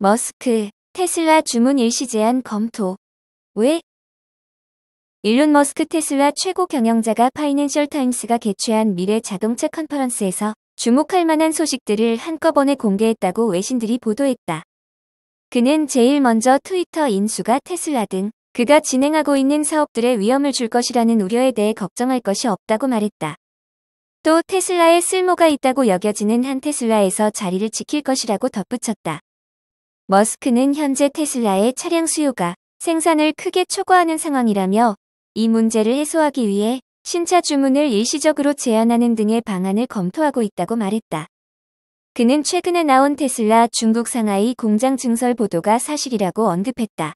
머스크, 테슬라 주문 일시 제한 검토. 왜? 일론 머스크 테슬라 최고 경영자가 파이낸셜 타임스가 개최한 미래 자동차 컨퍼런스에서 주목할 만한 소식들을 한꺼번에 공개했다고 외신들이 보도했다. 그는 제일 먼저 트위터 인수가 테슬라 등 그가 진행하고 있는 사업들에 위험을 줄 것이라는 우려에 대해 걱정할 것이 없다고 말했다. 또 테슬라에 쓸모가 있다고 여겨지는 한 테슬라에서 자리를 지킬 것이라고 덧붙였다. 머스크는 현재 테슬라의 차량 수요가 생산을 크게 초과하는 상황이라며 이 문제를 해소하기 위해 신차 주문을 일시적으로 제한하는 등의 방안을 검토하고 있다고 말했다. 그는 최근에 나온 테슬라 중국 상하이 공장 증설 보도가 사실이라고 언급했다.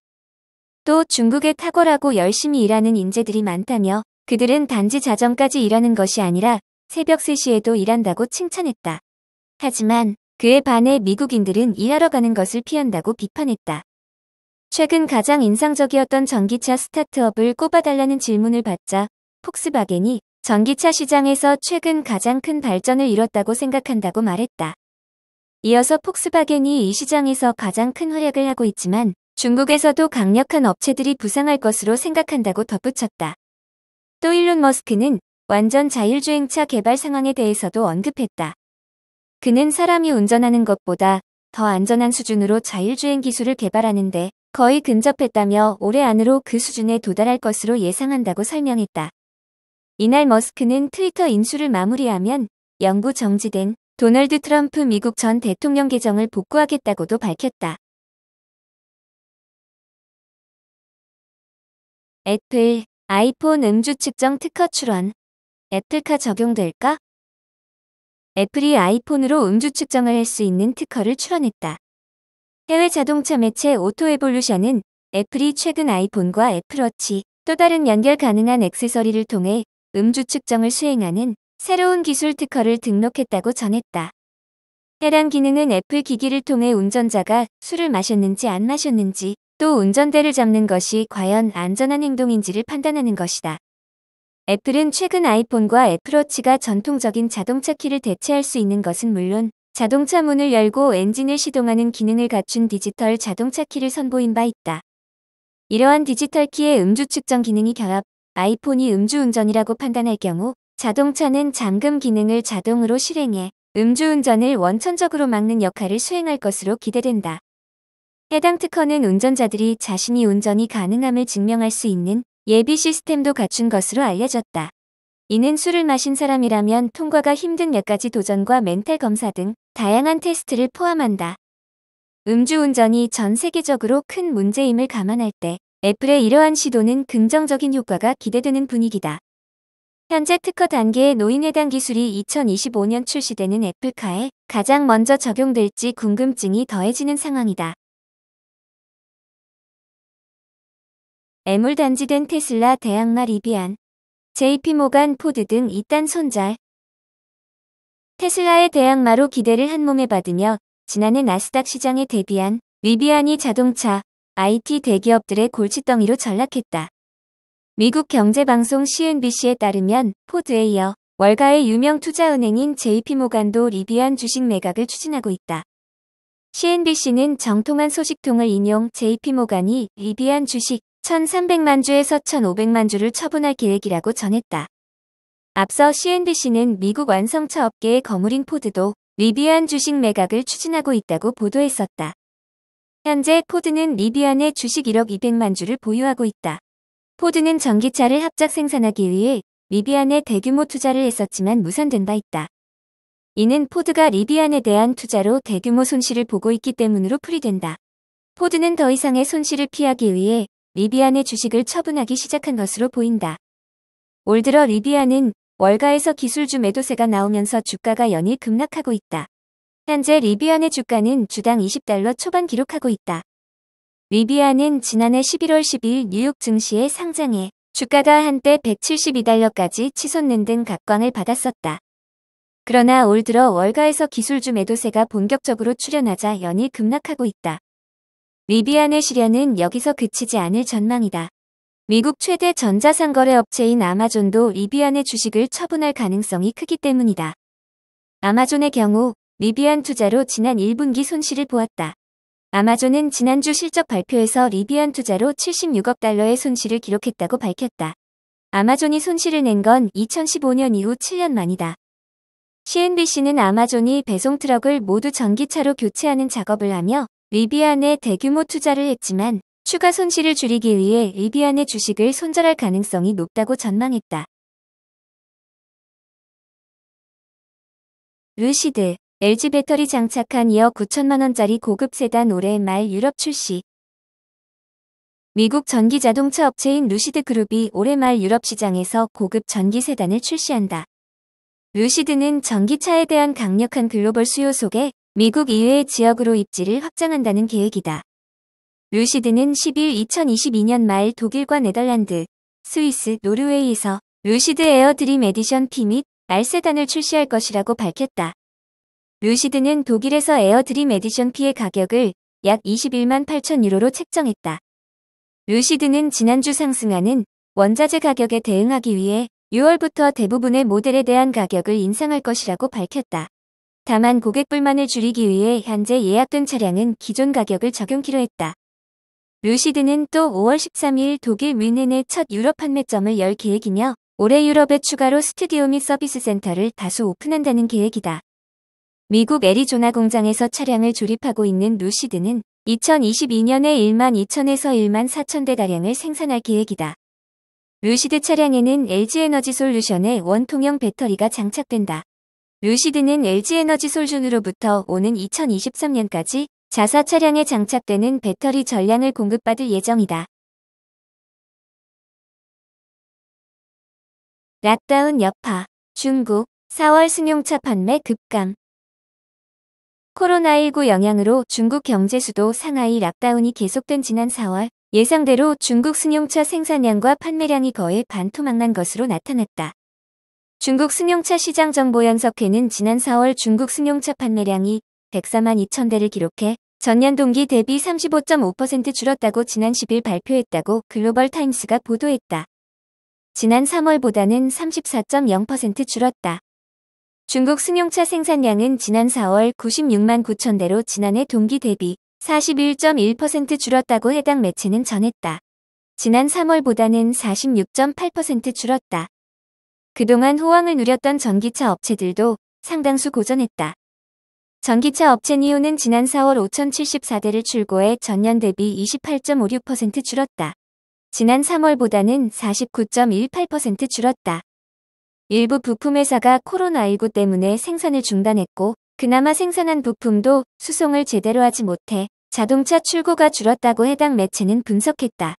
또 중국에 탁월하고 열심히 일하는 인재들이 많다며 그들은 단지 자정까지 일하는 것이 아니라 새벽 3시에도 일한다고 칭찬했다. 하지만 그에 반해 미국인들은 일하러 가는 것을 피한다고 비판했다. 최근 가장 인상적이었던 전기차 스타트업을 꼽아달라는 질문을 받자 폭스바겐이 전기차 시장에서 최근 가장 큰 발전을 이뤘다고 생각한다고 말했다. 이어서 폭스바겐이 이 시장에서 가장 큰 활약을 하고 있지만 중국에서도 강력한 업체들이 부상할 것으로 생각한다고 덧붙였다. 또 일론 머스크는 완전 자율주행차 개발 상황에 대해서도 언급했다. 그는 사람이 운전하는 것보다 더 안전한 수준으로 자율주행 기술을 개발하는데 거의 근접했다며 올해 안으로 그 수준에 도달할 것으로 예상한다고 설명했다. 이날 머스크는 트위터 인수를 마무리하면 영구 정지된 도널드 트럼프 미국 전 대통령 계정을 복구하겠다고도 밝혔다. 애플, 아이폰 음주 측정 특허 출원, 애플카 적용될까? 애플이 아이폰으로 음주 측정을 할 수 있는 특허를 출원했다. 해외 자동차 매체 오토 에볼루션은 애플이 최근 아이폰과 애플워치, 또 다른 연결 가능한 액세서리를 통해 음주 측정을 수행하는 새로운 기술 특허를 등록했다고 전했다. 해당 기능은 애플 기기를 통해 운전자가 술을 마셨는지 안 마셨는지 또 운전대를 잡는 것이 과연 안전한 행동인지를 판단하는 것이다. 애플은 최근 아이폰과 애플워치가 전통적인 자동차 키를 대체할 수 있는 것은 물론 자동차 문을 열고 엔진을 시동하는 기능을 갖춘 디지털 자동차 키를 선보인 바 있다. 이러한 디지털 키의 음주 측정 기능이 결합, 아이폰이 음주운전이라고 판단할 경우 자동차는 잠금 기능을 자동으로 실행해 음주운전을 원천적으로 막는 역할을 수행할 것으로 기대된다. 해당 특허는 운전자들이 자신이 운전이 가능함을 증명할 수 있는 예비 시스템도 갖춘 것으로 알려졌다. 이는 술을 마신 사람이라면 통과가 힘든 몇 가지 도전과 멘탈 검사 등 다양한 테스트를 포함한다. 음주운전이 전 세계적으로 큰 문제임을 감안할 때 애플의 이러한 시도는 긍정적인 효과가 기대되는 분위기다. 현재 특허 단계의 노인 해당 기술이 2025년 출시되는 애플카에 가장 먼저 적용될지 궁금증이 더해지는 상황이다. 애물단지된 테슬라, 대항마 리비안, JP모간, 포드 등 이딴 손잘. 테슬라의 대항마로 기대를 한몸에 받으며 지난해 나스닥 시장에 대비한 리비안이 자동차, IT 대기업들의 골칫덩이로 전락했다. 미국 경제방송 CNBC에 따르면 포드에 이어 월가의 유명 투자은행인 JP모간도 리비안 주식 매각을 추진하고 있다. CNBC는 정통한 소식통을 인용 JP모간이 리비안 주식 1,300만 주에서 1,500만 주를 처분할 계획이라고 전했다. 앞서 CNBC는 미국 완성차 업계의 거물인 포드도 리비안 주식 매각을 추진하고 있다고 보도했었다. 현재 포드는 리비안의 주식 1억 200만 주를 보유하고 있다. 포드는 전기차를 합작 생산하기 위해 리비안에 대규모 투자를 했었지만 무산된 바 있다. 이는 포드가 리비안에 대한 투자로 대규모 손실을 보고 있기 때문으로 풀이된다. 포드는 더 이상의 손실을 피하기 위해 리비안의 주식을 처분하기 시작한 것으로 보인다. 올 들어 리비안은 월가에서 기술주 매도세가 나오면서 주가가 연일 급락하고 있다. 현재 리비안의 주가는 주당 20달러 초반 기록하고 있다. 리비안은 지난해 11월 12일 뉴욕 증시에 상장해 주가가 한때 172달러까지 치솟는 등 각광을 받았었다. 그러나 올 들어 월가에서 기술주 매도세가 본격적으로 출현하자 연일 급락하고 있다. 리비안의 시련은 여기서 그치지 않을 전망이다. 미국 최대 전자상거래 업체인 아마존도 리비안의 주식을 처분할 가능성이 크기 때문이다. 아마존의 경우 리비안 투자로 지난 1분기 손실을 보았다. 아마존은 지난주 실적 발표에서 리비안 투자로 76억 달러의 손실을 기록했다고 밝혔다. 아마존이 손실을 낸 건 2015년 이후 7년 만이다. CNBC는 아마존이 배송 트럭을 모두 전기차로 교체하는 작업을 하며 리비안에 대규모 투자를 했지만 추가 손실을 줄이기 위해 리비안의 주식을 손절할 가능성이 높다고 전망했다. 루시드, LG 배터리 장착한 이어 9천만원짜리 고급 세단 올해 말 유럽 출시. 미국 전기자동차 업체인 루시드 그룹이 올해 말 유럽 시장에서 고급 전기 세단을 출시한다. 루시드는 전기차에 대한 강력한 글로벌 수요 속에 미국 이외의 지역으로 입지를 확장한다는 계획이다. 루시드는 10일 2022년 말 독일과 네덜란드, 스위스, 노르웨이에서 루시드 에어 드림 에디션 P 및 R 세단을 출시할 것이라고 밝혔다. 루시드는 독일에서 에어 드림 에디션 P의 가격을 약 21만 8천 유로로 책정했다. 루시드는 지난주 상승하는 원자재 가격에 대응하기 위해 6월부터 대부분의 모델에 대한 가격을 인상할 것이라고 밝혔다. 다만 고객 불만을 줄이기 위해 현재 예약된 차량은 기존 가격을 적용키로 했다. 루시드는 또 5월 13일 독일 뮌헨의 첫 유럽 판매점을 열 계획이며 올해 유럽에 추가로 스튜디오 및 서비스 센터를 다수 오픈한다는 계획이다. 미국 애리조나 공장에서 차량을 조립하고 있는 루시드는 2022년에 1만 2천에서 1만 4천 대가량을 생산할 계획이다. 루시드 차량에는 LG 에너지 솔루션의 원통형 배터리가 장착된다. 루시드는 LG에너지 솔준으로부터 오는 2023년까지 자사 차량에 장착되는 배터리 전량을 공급받을 예정이다. 락다운 여파 중국 4월 승용차 판매 급감 코로나19 영향으로 중국 경제 수도 상하이 락다운이 계속된 지난 4월 예상대로 중국 승용차 생산량과 판매량이 거의 반토막난 것으로 나타났다. 중국 승용차 시장 정보 연석회는 지난 4월 중국 승용차 판매량이 104만 2천 대를 기록해 전년 동기 대비 35.5% 줄었다고 지난 10일 발표했다고 글로벌 타임스가 보도했다. 지난 3월보다는 34.0% 줄었다. 중국 승용차 생산량은 지난 4월 96만 9천 대로 지난해 동기 대비 41.1% 줄었다고 해당 매체는 전했다. 지난 3월보다는 46.8% 줄었다. 그동안 호황을 누렸던 전기차 업체들도 상당수 고전했다. 전기차 업체 니오는 지난 4월 5,074대를 출고해 전년 대비 28.56% 줄었다. 지난 3월보다는 49.18% 줄었다. 일부 부품회사가 코로나19 때문에 생산을 중단했고 그나마 생산한 부품도 수송을 제대로 하지 못해 자동차 출고가 줄었다고 해당 매체는 분석했다.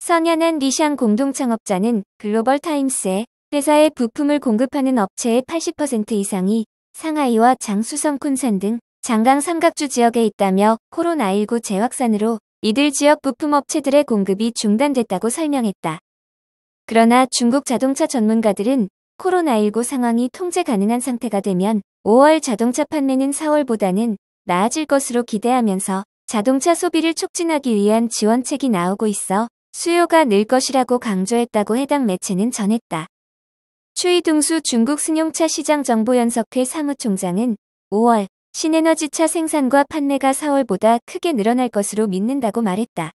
선연한 리샹 공동창업자는 글로벌 타임스에 회사의 부품을 공급하는 업체의 80% 이상이 상하이와 장수성 쿤산 등 장강 삼각주 지역에 있다며 코로나19 재확산으로 이들 지역 부품 업체들의 공급이 중단됐다고 설명했다. 그러나 중국 자동차 전문가들은 코로나19 상황이 통제 가능한 상태가 되면 5월 자동차 판매는 4월보다는 나아질 것으로 기대하면서 자동차 소비를 촉진하기 위한 지원책이 나오고 있어 수요가 늘 것이라고 강조했다고 해당 매체는 전했다. 추이둥수 중국 승용차 시장 정보연석회 사무총장은 5월 신에너지차 생산과 판매가 4월보다 크게 늘어날 것으로 믿는다고 말했다.